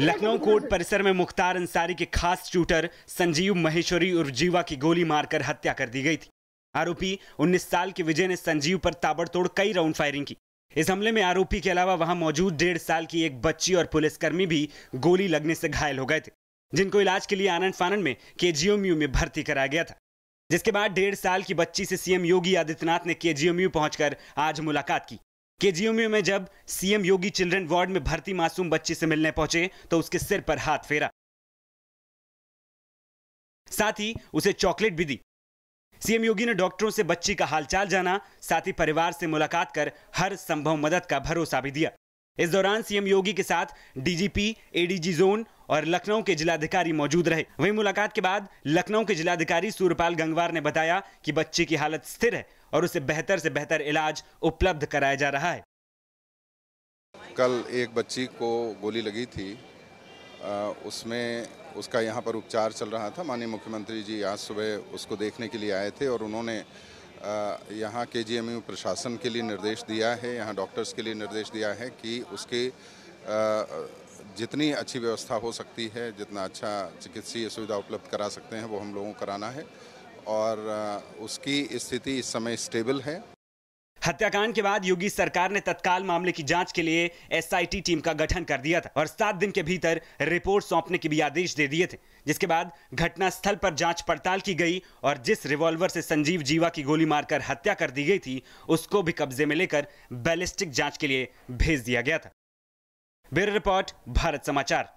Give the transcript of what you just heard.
Lucknow court परिसर में मुख्तार अंसारी के खास शूटर संजीव महेश्वरी उर्जीवा की गोली मारकर हत्या कर दी गई थी आरोपी 19 साल के विजय ने संजीव पर ताबड़तोड़ कई राउंड फायरिंग की इस हमले में आरोपी के अलावा वहां मौजूद डेढ़ साल की एक बच्ची और पुलिसकर्मी भी गोली लगने से घायल हो गए थे जिनको इलाज के लिए आनंद फानंद में के में भर्ती कराया गया था जिसके बाद डेढ़ साल की बच्ची से सीएम योगी आदित्यनाथ ने केजीएमयू पहुंचकर आज मुलाकात की केजीएमयू में जब सीएम योगी चिल्ड्रन वार्ड में भर्ती मासूम बच्चे से मिलने पहुंचे तो उसके सिर पर हाथ फेरा साथ ही उसे चॉकलेट भी दी सीएम योगी ने डॉक्टरों से बच्ची का हालचाल जाना साथ ही परिवार से मुलाकात कर हर संभव मदद का भरोसा भी दिया इस दौरान सीएम योगी के साथ डीजीपी एडीजी जोन और लखनऊ के जिलाधिकारी मौजूद रहे वहीं मुलाकात के बाद लखनऊ के जिलाधिकारी सूरपाल गंगवार ने बताया कि बच्चे की हालत स्थिर है और उसे बेहतर से बेहतर इलाज उपलब्ध कराया जा रहा है कल एक बच्ची को गोली लगी थी आ, उसमें उसका यहाँ पर उपचार चल रहा था माननीय मुख्यमंत्री जी आज सुबह उसको देखने के लिए आए थे और उन्होंने यहाँ के जीएमयू प्रशासन के लिए निर्देश दिया है यहाँ डॉक्टर्स के लिए निर्देश दिया है कि उसके जितनी अच्छी व्यवस्था हो सकती है जितना अच्छा चिकित्सीय सुविधा उपलब्ध करा सकते हैं वो हम लोगों को कराना है और उसकी स्थिति इस समय स्टेबल है हत्याकांड के बाद योगी सरकार ने तत्काल मामले की जांच के लिए एसआईटी टीम का गठन कर दिया था और सात दिन के भीतर रिपोर्ट सौंपने के भी आदेश दे दिए थे जिसके बाद घटनास्थल पर जांच पड़ताल की गई और जिस रिवॉल्वर से संजीव जीवा की गोली मारकर हत्या कर दी गई थी उसको भी कब्जे में लेकर बैलिस्टिक जांच के लिए भेज दिया गया था ब्यूरो रिपोर्ट भारत समाचार